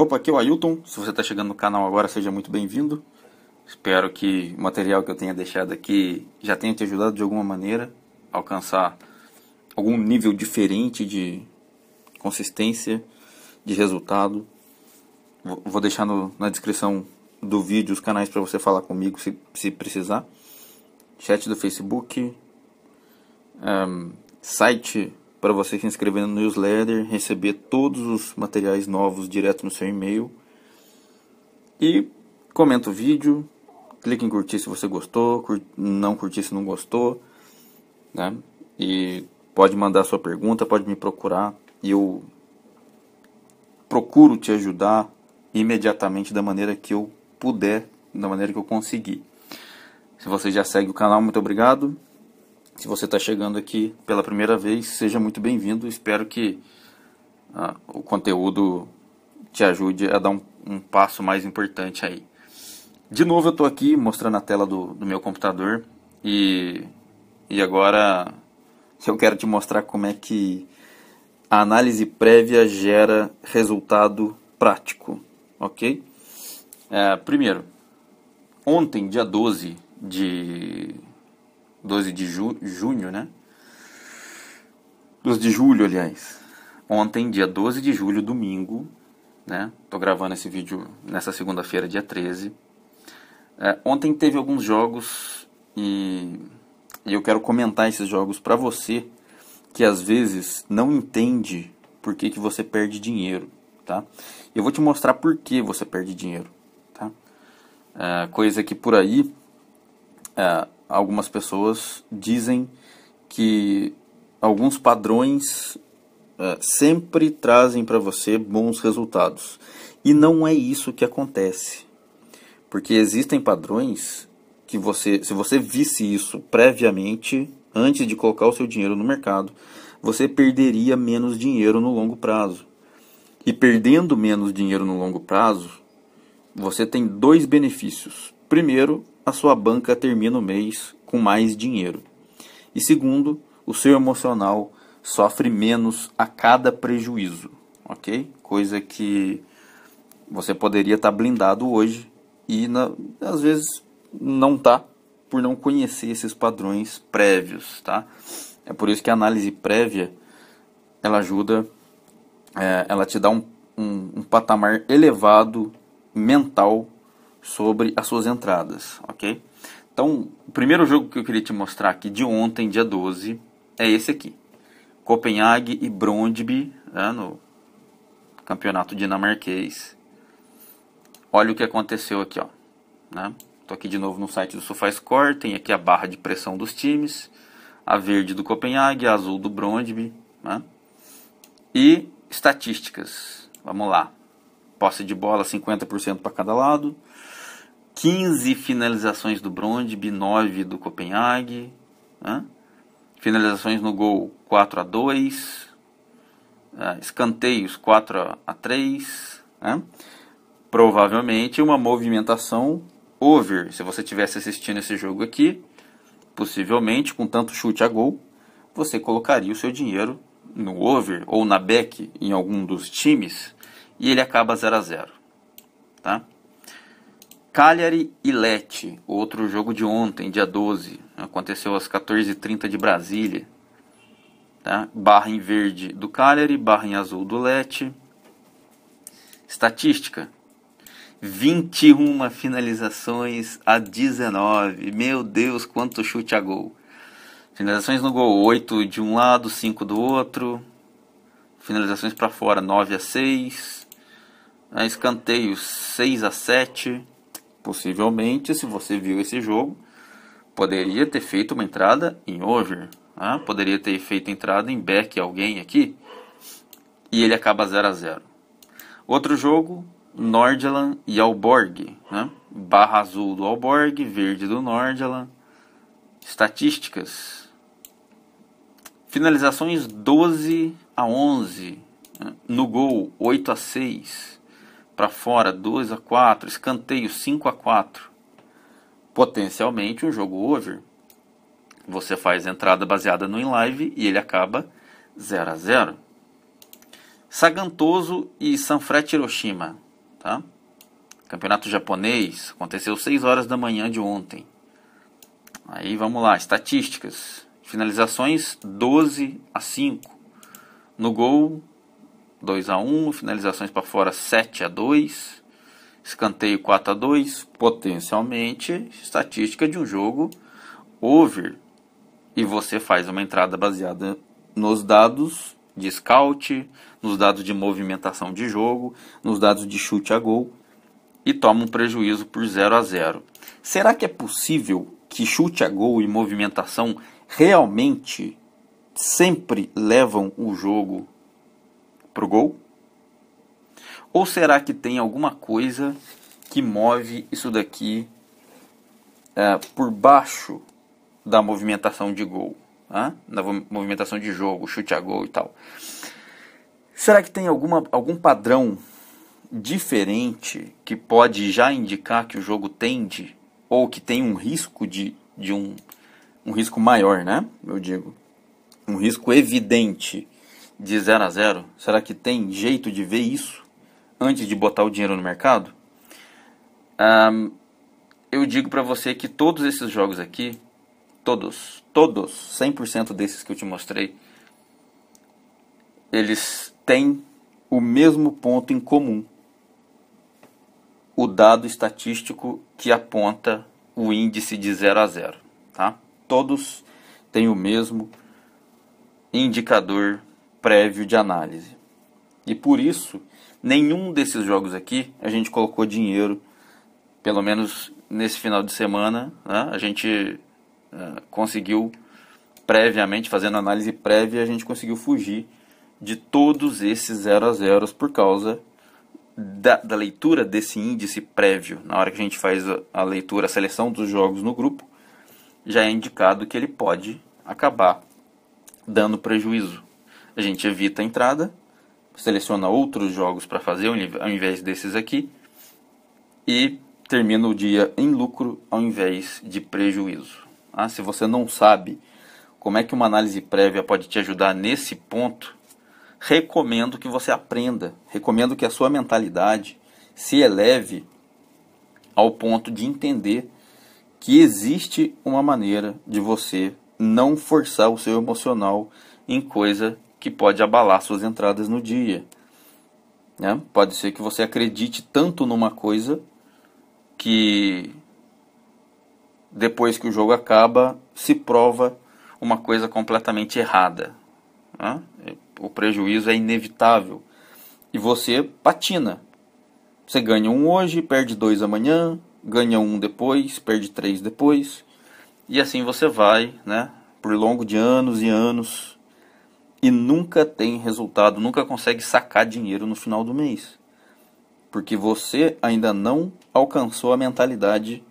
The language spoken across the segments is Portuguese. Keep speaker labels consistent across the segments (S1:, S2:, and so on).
S1: Opa, aqui é o Ailton. Se você está chegando no canal agora, seja muito bem-vindo. Espero que o material que eu tenha deixado aqui já tenha te ajudado de alguma maneira a alcançar algum nível diferente de consistência, de resultado. Vou deixar no, na descrição do vídeo os canais para você falar comigo se, se precisar. Chat do Facebook, um, site para você se inscrever no newsletter, receber todos os materiais novos direto no seu e-mail. E comenta o vídeo, clique em curtir se você gostou, cur... não curtir se não gostou, né? E pode mandar sua pergunta, pode me procurar e eu procuro te ajudar imediatamente da maneira que eu puder, da maneira que eu conseguir. Se você já segue o canal, muito obrigado. Se você está chegando aqui pela primeira vez, seja muito bem-vindo. Espero que ah, o conteúdo te ajude a dar um, um, passo mais importante aí. De novo, eu estou aqui mostrando a tela do, do meu computador e, e agora eu quero te mostrar como é que a análise prévia gera resultado prático, ok? É, primeiro, ontem, dia 12 de 12 de ju junho, né? 12 de julho, aliás. Ontem, dia 12 de julho, domingo, né? Tô gravando esse vídeo nessa segunda-feira, dia 13. É, ontem teve alguns jogos e, e eu quero comentar esses jogos para você que às vezes não entende por que, que você perde dinheiro, tá? Eu vou te mostrar por que você perde dinheiro, tá? É, coisa que por aí é, algumas pessoas dizem que alguns padrões uh, sempre trazem para você bons resultados. E não é isso que acontece. Porque existem padrões que você, se você visse isso previamente, antes de colocar o seu dinheiro no mercado, você perderia menos dinheiro no longo prazo. E perdendo menos dinheiro no longo prazo, você tem dois benefícios. Primeiro, a sua banca termina o mês com mais dinheiro. E segundo, o seu emocional sofre menos a cada prejuízo, ok? Coisa que você poderia estar tá blindado hoje e na, às vezes não tá por não conhecer esses padrões prévios, tá? É por isso que a análise prévia ela ajuda, é, ela te dá um, um, um patamar elevado mental sobre as suas entradas, ok? Então, o primeiro jogo que eu queria te mostrar aqui de ontem, dia 12, é esse aqui. Copenhague e Brondby, né, no campeonato dinamarquês. Olha o que aconteceu aqui, ó. Né? Tô aqui de novo no site do SofaScore, tem aqui a barra de pressão dos times. A verde do Copenhague, a azul do Brondby, né? E estatísticas. Vamos lá. Posse de bola 50% para cada lado. 15 finalizações do Brondby, 9 do Copenhague. Né? Finalizações no gol 4 a 2 né? Escanteios 4 a 3 né? Provavelmente uma movimentação over. Se você estivesse assistindo esse jogo aqui, possivelmente com tanto chute a gol, você colocaria o seu dinheiro no over ou na back em algum dos times e ele acaba 0 a 0 tá? Cagliari e Leti, outro jogo de ontem, dia 12, aconteceu às 14h30 de Brasília. Tá? Barra em verde do Cagliari, barra em azul do Leti. Estatística: 21 finalizações a 19. Meu Deus, quanto chute a gol! Finalizações no gol: 8 de um lado, 5 do outro. Finalizações para fora: 9 a 6. É escanteio 6 a 7 Possivelmente, se você viu esse jogo, poderia ter feito uma entrada em over. Né? Poderia ter feito entrada em back alguém aqui. E ele acaba 0 a 0 Outro jogo, Nordland e Alborg. Né? Barra azul do Alborg, verde do Nordland. Estatísticas. Finalizações 12 a 11. Né? No gol, 8 a 6 para fora 2 a 4, escanteio 5 a 4. Potencialmente um jogo over. Você faz entrada baseada no in-live e ele acaba 0 a 0. Sagantoso e Sanfrecce Hiroshima, tá? Campeonato japonês, aconteceu 6 horas da manhã de ontem. Aí vamos lá, estatísticas. Finalizações 12 a 5. No gol, 2 a 1 finalizações para fora 7 a 2 escanteio 4 a 2 potencialmente estatística de um jogo over e você faz uma entrada baseada nos dados de scout, nos dados de movimentação de jogo, nos dados de chute a gol e toma um prejuízo por 0 a 0. Será que é possível que chute a gol e movimentação realmente sempre levam o jogo para o gol? Ou será que tem alguma coisa que move isso daqui é, por baixo da movimentação de gol? Né? Da movimentação de jogo, chute a gol e tal. Será que tem alguma, algum padrão diferente que pode já indicar que o jogo tende ou que tem um risco de, de um, um risco maior, né? Eu digo, um risco evidente de 0 a 0, será que tem jeito de ver isso antes de botar o dinheiro no mercado? Um, eu digo para você que todos esses jogos aqui, todos, todos, 100% desses que eu te mostrei, eles têm o mesmo ponto em comum. O dado estatístico que aponta o índice de 0 a 0, tá? Todos têm o mesmo indicador prévio de análise. E por isso, nenhum desses jogos aqui a gente colocou dinheiro, pelo menos nesse final de semana, né? a gente uh, conseguiu previamente, fazendo análise prévia, a gente conseguiu fugir de todos esses 0 a 0 por causa da, da, leitura desse índice prévio. Na hora que a gente faz a leitura, a seleção dos jogos no grupo, já é indicado que ele pode acabar dando prejuízo a gente evita a entrada, seleciona outros jogos para fazer ao invés desses aqui e termina o dia em lucro ao invés de prejuízo. Ah, se você não sabe como é que uma análise prévia pode te ajudar nesse ponto, recomendo que você aprenda, recomendo que a sua mentalidade se eleve ao ponto de entender que existe uma maneira de você não forçar o seu emocional em coisa que pode abalar suas entradas no dia. Né? Pode ser que você acredite tanto numa coisa que depois que o jogo acaba se prova uma coisa completamente errada. Né? O prejuízo é inevitável e você patina. Você ganha um hoje, perde dois amanhã, ganha um depois, perde três depois e assim você vai, né? Por longo de anos e anos e nunca tem resultado, nunca consegue sacar dinheiro no final do mês. Porque você ainda não alcançou a mentalidade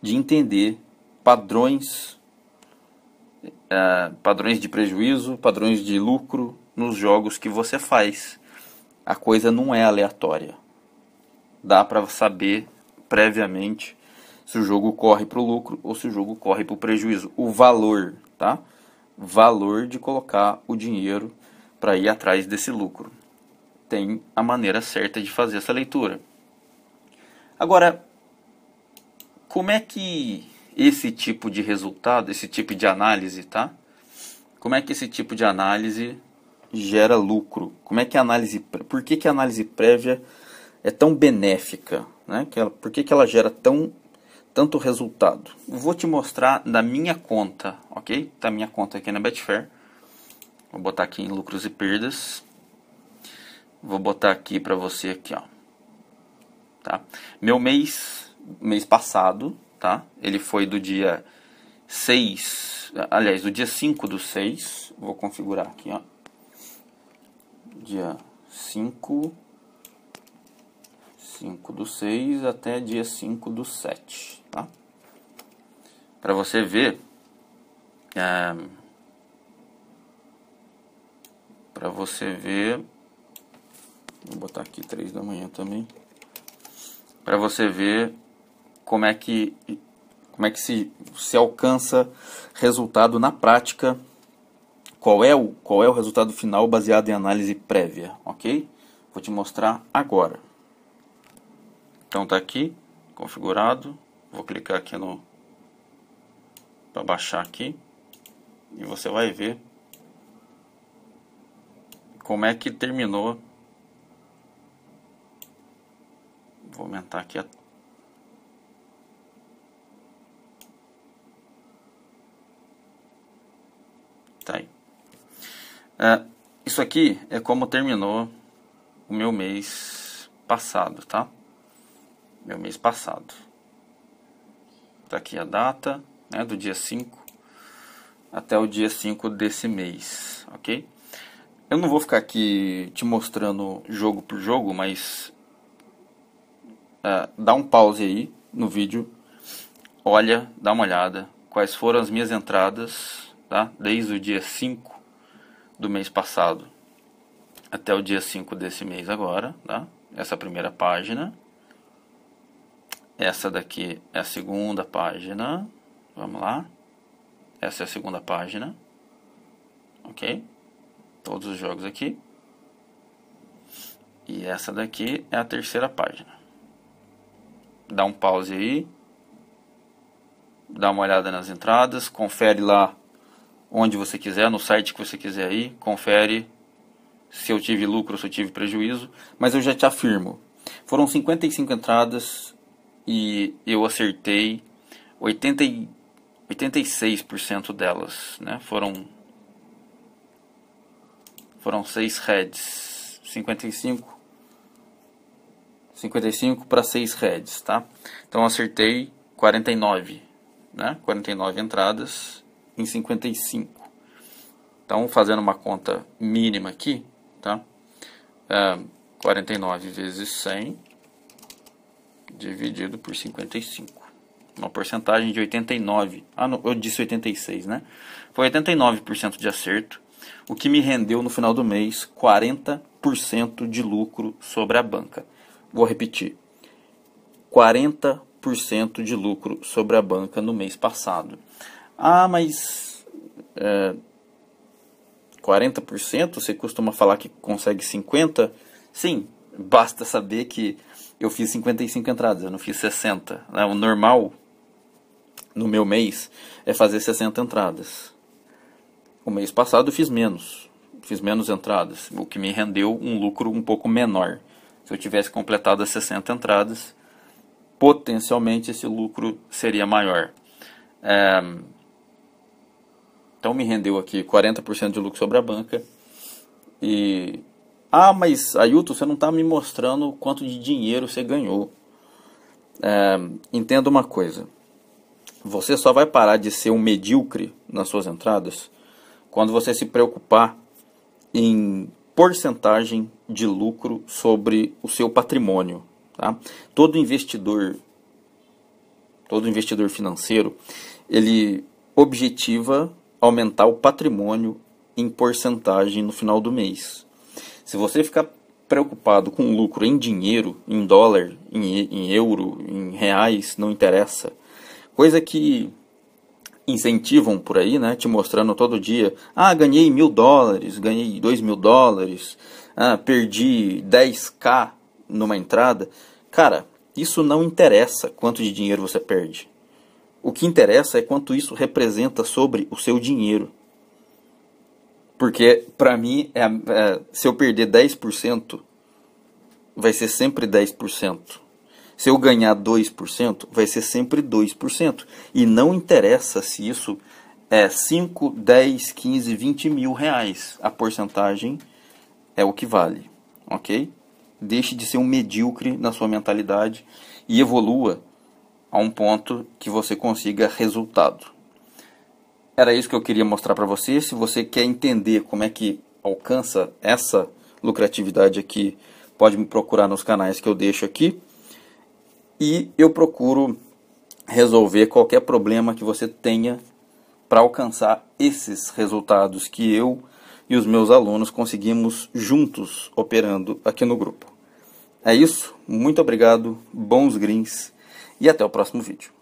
S1: de entender padrões é, padrões de prejuízo, padrões de lucro nos jogos que você faz. A coisa não é aleatória. Dá para saber previamente se o jogo corre para o lucro ou se o jogo corre para o prejuízo. O valor, tá? valor de colocar o dinheiro para ir atrás desse lucro. Tem a maneira certa de fazer essa leitura. Agora, como é que esse tipo de resultado, esse tipo de análise, tá? Como é que esse tipo de análise gera lucro? Como é que a análise, por que, que a análise prévia é tão benéfica, né? Que ela, por que, que ela gera tão tanto resultado. Vou te mostrar da minha conta, ok? Da minha conta aqui na Betfair. Vou botar aqui em lucros e perdas. Vou botar aqui para você aqui, ó. Tá? Meu mês, mês passado, tá? Ele foi do dia 6, aliás, do dia 5 do 6. Vou configurar aqui, ó. Dia 5 5 do 6 até dia 5 do 7 para você ver é, para você ver vou botar aqui três da manhã também para você ver como é que como é que se, se alcança resultado na prática qual é o qual é o resultado final baseado em análise prévia ok vou te mostrar agora então tá aqui configurado vou clicar aqui no para baixar aqui e você vai ver como é que terminou. Vou aumentar aqui a Tá aí. É, isso aqui é como terminou o meu mês passado, tá? Meu mês passado. Tá aqui a data, né, do dia 5 até o dia 5 desse mês, ok? Eu não vou ficar aqui te mostrando jogo por jogo, mas uh, dá um pause aí no vídeo, olha, dá uma olhada quais foram as minhas entradas, tá? Desde o dia 5 do mês passado até o dia 5 desse mês agora, tá? Essa primeira página. Essa daqui é a segunda página. Vamos lá. Essa é a segunda página. Ok? Todos os jogos aqui. E essa daqui é a terceira página. Dá um pause aí. Dá uma olhada nas entradas. Confere lá onde você quiser, no site que você quiser aí. Confere se eu tive lucro, se eu tive prejuízo. Mas eu já te afirmo. Foram 55 entradas e eu acertei 80 86% delas né, foram foram 6 heads, 55 55 para 6 heads, tá? Então acertei 49, né? 49 entradas em 55. Então fazendo uma conta mínima aqui, tá? É, 49 vezes 100 dividido por 55 uma porcentagem de 89. Ah, não, eu disse 86, né? Foi 89% de acerto, o que me rendeu no final do mês 40% de lucro sobre a banca. Vou repetir. 40% de lucro sobre a banca no mês passado. Ah, mas é, 40%? Você costuma falar que consegue 50%? Sim, basta saber que eu fiz 55 entradas, eu não fiz 60. Né? O normal no meu mês é fazer 60 entradas. O mês passado eu fiz menos, fiz menos entradas, o que me rendeu um lucro um pouco menor. Se eu tivesse completado as 60 entradas, potencialmente esse lucro seria maior. É... Então me rendeu aqui 40% de lucro sobre a banca. E. Ah, mas Ailton, você não está me mostrando quanto de dinheiro você ganhou. É... Entenda uma coisa. Você só vai parar de ser um medíocre nas suas entradas quando você se preocupar em porcentagem de lucro sobre o seu patrimônio. Tá? Todo investidor, todo investidor financeiro, ele objetiva aumentar o patrimônio em porcentagem no final do mês. Se você ficar preocupado com lucro em dinheiro, em dólar, em, em euro, em reais, não interessa Coisa que incentivam por aí, né? Te mostrando todo dia. Ah, ganhei mil dólares, ganhei dois mil dólares, ah, perdi 10k numa entrada. Cara, isso não interessa quanto de dinheiro você perde. O que interessa é quanto isso representa sobre o seu dinheiro. Porque, para mim, é, é, se eu perder 10%, vai ser sempre 10%. Se eu ganhar 2%, vai ser sempre 2%. E não interessa se isso é 5, 10, 15, 20 mil reais. A porcentagem é o que vale, ok? Deixe de ser um medíocre na sua mentalidade e evolua a um ponto que você consiga resultado. Era isso que eu queria mostrar para você. Se você quer entender como é que alcança essa lucratividade aqui, pode me procurar nos canais que eu deixo aqui. E eu procuro resolver qualquer problema que você tenha para alcançar esses resultados que eu e os meus alunos conseguimos juntos operando aqui no grupo. É isso, muito obrigado, bons greens e até o próximo vídeo.